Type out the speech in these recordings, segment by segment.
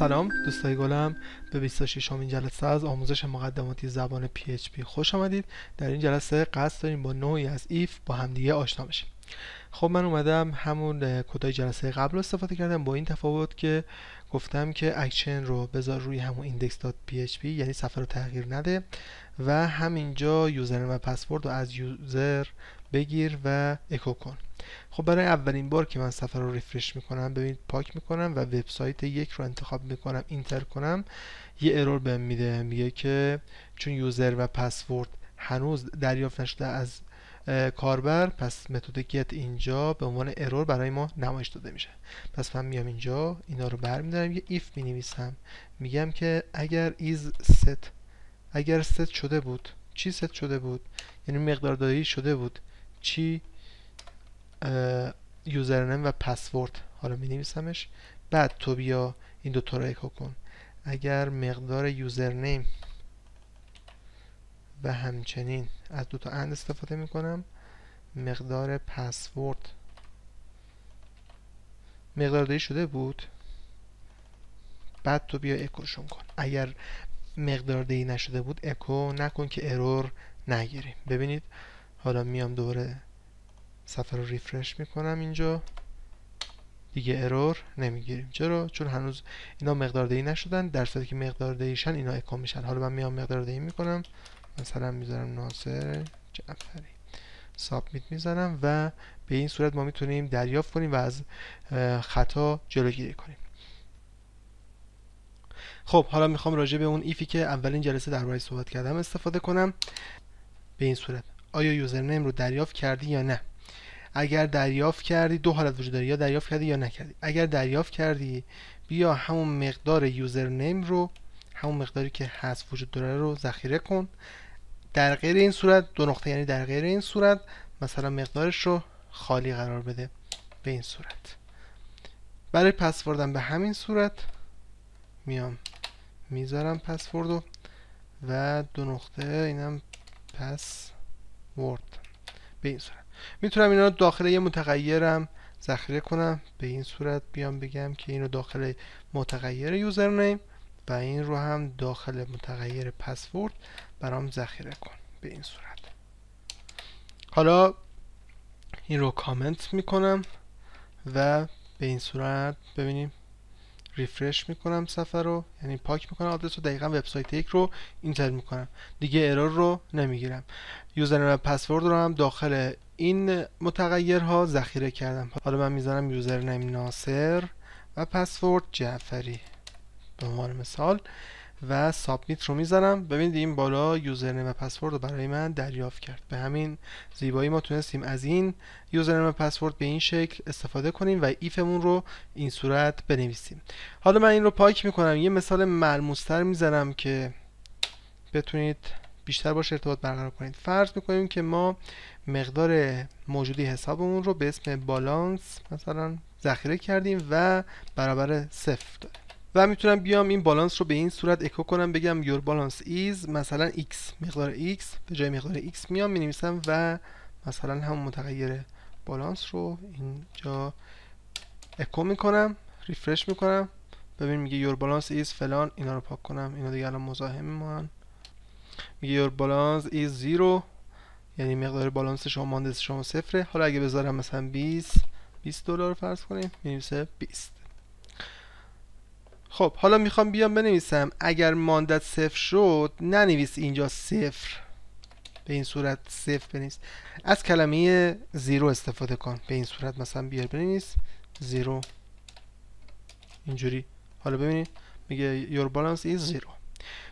سلام دوستای گلم به 26 امین جلسه از آموزش مقدماتی زبان PHP خوش آمدید در این جلسه قصد داریم با نوعی از ایف با همدیگه آشنا بشیم خب من اومدم همون کدای جلسه قبل رو استفاده کردم با این تفاوت که گفتم که اکشن رو بذار روی همون index.php یعنی صفحه رو تغییر نده و همینجا یوزر و پسورد رو از یوزر بگیر و اکو کن خب برای اولین بار که من سفر رو ریفرش میکنم ببینید پاک میکنم و وبسایت یک رو انتخاب میکنم اینتر کنم یه ارور بهم میده میگه که چون یوزر و پسورد هنوز دریافت نشده از کاربر پس متد گت اینجا به عنوان ارور برای ما نمایش داده میشه پس من میام اینجا اینا رو برمیدارم یه ایف مینویسم میگم که اگر ایز ست اگر ست شده بود چی ست شده بود یعنی مقدار شده بود چی یوزرنم و پسورد حالا می نویسمش بعد تو بیا این دوتا رو اکو کن اگر مقدار یوزرنیم و همچنین از دو تا اند استفاده می کنم مقدار پسورد مقدار شده بود بعد تو بیا اکوشون کن اگر مقدار نشده بود اکو نکن که ارور نگیریم ببینید حالا میام دوباره صفحه رو ریفرش میکنم اینجا دیگه ارور نمیگیریم چرا چون هنوز اینا مقدار دهی نشدن در صورتی که مقدار دهیشن اینا اکو میشن حالا من میام مقدار دهی میکنم مثلا میذارم ناصر جعفری سابمیت میزنم و به این صورت ما میتونیم دریافت کنیم و از خطا جلوگیری کنیم خب حالا میخوام راجع به اون ایفی که اولین جلسه درباره صحبت کردم استفاده کنم به این صورت آیا یوزرنیم رو دریافت کردی یا نه اگر دریافت کردی دو حالت وجود داره یا دریافت کردی یا نکردی اگر دریافت کردی بیا همون مقدار یوزر رو همون مقداری که هست وجود داره رو ذخیره کن در غیر این صورت دو نقطه یعنی در غیر این صورت مثلا مقدارش رو خالی قرار بده به این صورت برای پسوردم به همین صورت میام میذارم پسورد و دو نقطه اینم پسورد به این صورت میتونم اینا رو داخل یه متغیرم ذخیره کنم به این صورت بیام بگم که اینو داخل متغیر یوزرنیم و این رو هم داخل متغیر پسورد برام ذخیره کن به این صورت حالا این رو کامنت میکنم و به این صورت ببینیم ریفرش میکنم سفر رو یعنی پاک میکنم آدرس رو دقیقا وبسایت یک رو اینتر میکنم دیگه ارور رو نمیگیرم یوزر و پسورد رو هم داخل این متغیرها ذخیره کردم حالا من میزنم یوزرنیم ناصر و پسورد جعفری به عنوان مثال و سابمیت رو میذارم. ببینید این بالا یوزرنیم و پسورد رو برای من دریافت کرد به همین زیبایی ما تونستیم از این یوزرنیم و پسورد به این شکل استفاده کنیم و ایفمون رو این صورت بنویسیم حالا من این رو پاک میکنم یه مثال ملموستر میذارم که بتونید بیشتر باش ارتباط برقرار کنید فرض میکنیم که ما مقدار موجودی حسابمون رو به اسم بالانس مثلا ذخیره کردیم و برابر صفر و میتونم بیام این بالانس رو به این صورت اکو کنم بگم یور بالانس is مثلا x مقدار x به جای مقدار x میام مینویسم و مثلا همون متغیر بالانس رو اینجا اکو میکنم ریفرش میکنم ببین میگه your balance is فلان اینا رو پاک کنم اینا دیگه الان مزاحم ما میگه your balance is 0 یعنی مقدار بالانس شما مانده شما صفره حالا اگه بذارم مثلا 20 20 دلار فرض کنیم مینویسه 20 خب حالا میخوام بیام بنویسم اگر ماندت صفر شد ننویس اینجا صفر به این صورت صفر بنویس از کلمه زیرو استفاده کن به این صورت مثلا بیار بنویس زیرو اینجوری حالا ببینید میگه your balance is zero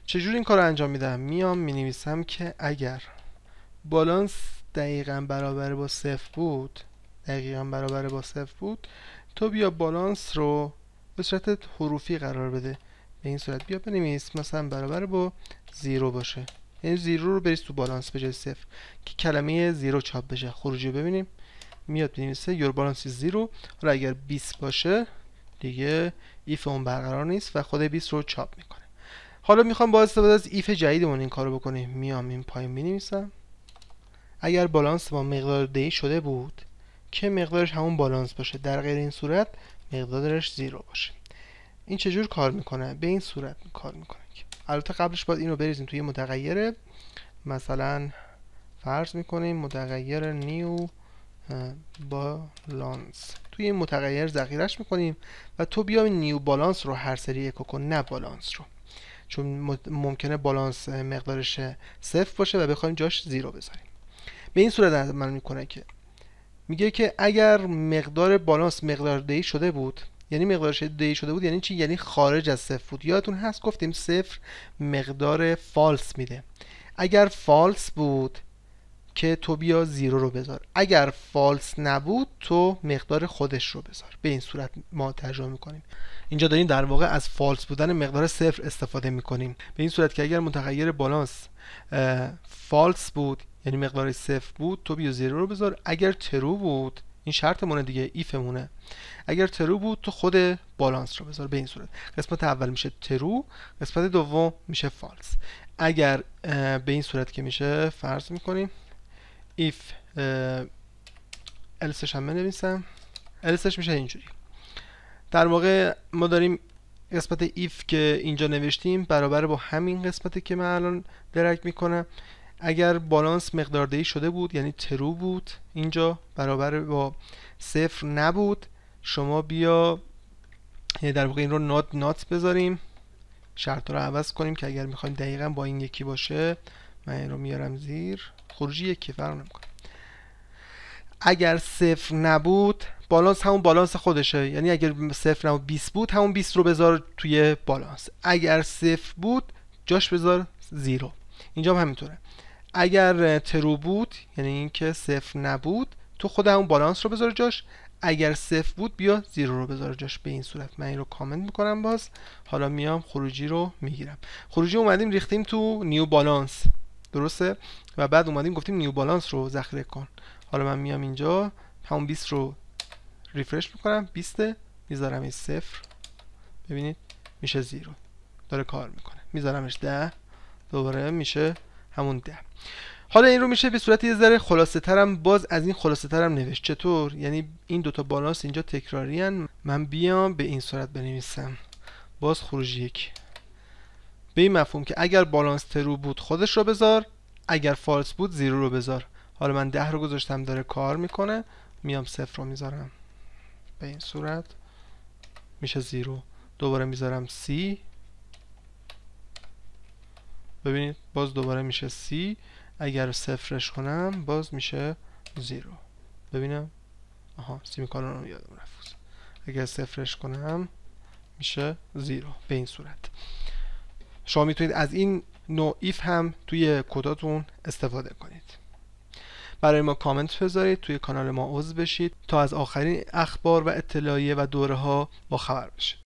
چجور این کار رو انجام میدم میام مینویسم که اگر بالانس دقیقا برابر با صفر بود دقیقا برابر با صفر بود تو بیا بالانس رو به صورت حروفی قرار بده به این صورت بیا بنویس مثلا برابر با زیرو باشه این یعنی زیرو رو بریز تو بالانس به جای صفر که کلمه زیرو چاپ بشه خروجی ببینیم میاد بنویسه یور بالانس زیرو حالا اگر 20 باشه دیگه ایف اون برقرار نیست و خود 20 رو چاپ میکنه حالا میخوام با استفاده از ایف جدیدمون این کارو بکنیم میام این پایین مینویسم اگر بالانس با مقدار دی شده بود که مقدارش همون بالانس باشه در غیر این صورت مقدارش زیرو باشه این چجور کار میکنه به این صورت کار میکنه که البته قبلش باید این رو بریزیم توی متغیر مثلا فرض میکنیم متغیر نیو بالانس توی این متغیر ذخیرش میکنیم و تو بیا نیو بالانس رو هر سری اکو کن نه بالانس رو چون ممکنه بالانس مقدارش صفر باشه و بخوایم جاش زیرو بذاریم به این صورت من میکنه که میگه که اگر مقدار بالانس مقدار دی شده بود یعنی مقدارش دی شده بود یعنی چی یعنی خارج از صفر بود یادتون هست گفتیم صفر مقدار فالس میده اگر فالس بود که تو بیا زیرو رو بذار اگر فالس نبود تو مقدار خودش رو بذار به این صورت ما ترجمه میکنیم اینجا داریم در واقع از فالس بودن مقدار صفر استفاده میکنیم به این صورت که اگر متغیر بالانس فالس بود یعنی مقدار صفر بود تو بیا زیرو رو بذار اگر ترو بود این شرطمونه دیگه ایفمونه اگر ترو بود تو خود بالانس رو بذار به این صورت قسمت اول میشه ترو قسمت دوم میشه فالس اگر به این صورت که میشه فرض میکنیم ایف السش هم بنویسم السش میشه اینجوری در واقع ما داریم قسمت ایف که اینجا نوشتیم برابر با همین قسمتی که من الان درک میکنم اگر بالانس مقداردهی شده بود یعنی ترو بود اینجا برابر با صفر نبود شما بیا یعنی در واقع این رو نات نات بذاریم شرط رو عوض کنیم که اگر میخوایم دقیقا با این یکی باشه من این رو میارم زیر خروجی یکی فرق نمیکنه اگر صفر نبود بالانس همون بالانس خودشه یعنی اگر صفر نبود 20 بود همون 20 رو بذار توی بالانس اگر صفر بود جاش بذار زیرو اینجا هم همینطوره اگر ترو بود یعنی اینکه صفر نبود تو خود اون بالانس رو بذار جاش اگر صفر بود بیا زیرو رو بذار جاش به این صورت من این رو کامنت میکنم باز حالا میام خروجی رو میگیرم خروجی اومدیم ریختیم تو نیو بالانس درسته و بعد اومدیم گفتیم نیو بالانس رو ذخیره کن حالا من میام اینجا همون 20 رو ریفرش میکنم 20 میذارم این صفر ببینید میشه زیرو داره کار میکنه میذارمش ده دوباره میشه همون ده حالا این رو میشه به صورت یه ذره خلاصه ترم باز از این خلاصه ترم نوشت چطور یعنی این دوتا بالانس اینجا تکراری هن. من بیام به این صورت بنویسم باز خروج یک به این مفهوم که اگر بالانس ترو بود خودش رو بذار اگر فالس بود زیرو رو بذار حالا من ده رو گذاشتم داره کار میکنه میام صفر رو میذارم به این صورت میشه زیرو دوباره میذارم سی ببینید باز دوباره میشه سی اگر صفرش کنم باز میشه زیرو ببینم آها سیمیکالون رو یادم رفت اگر صفرش کنم میشه زیرو به این صورت شما میتونید از این نوع ایف هم توی کداتون استفاده کنید برای ما کامنت بذارید توی کانال ما عضو بشید تا از آخرین اخبار و اطلاعیه و دوره ها با خبر بشید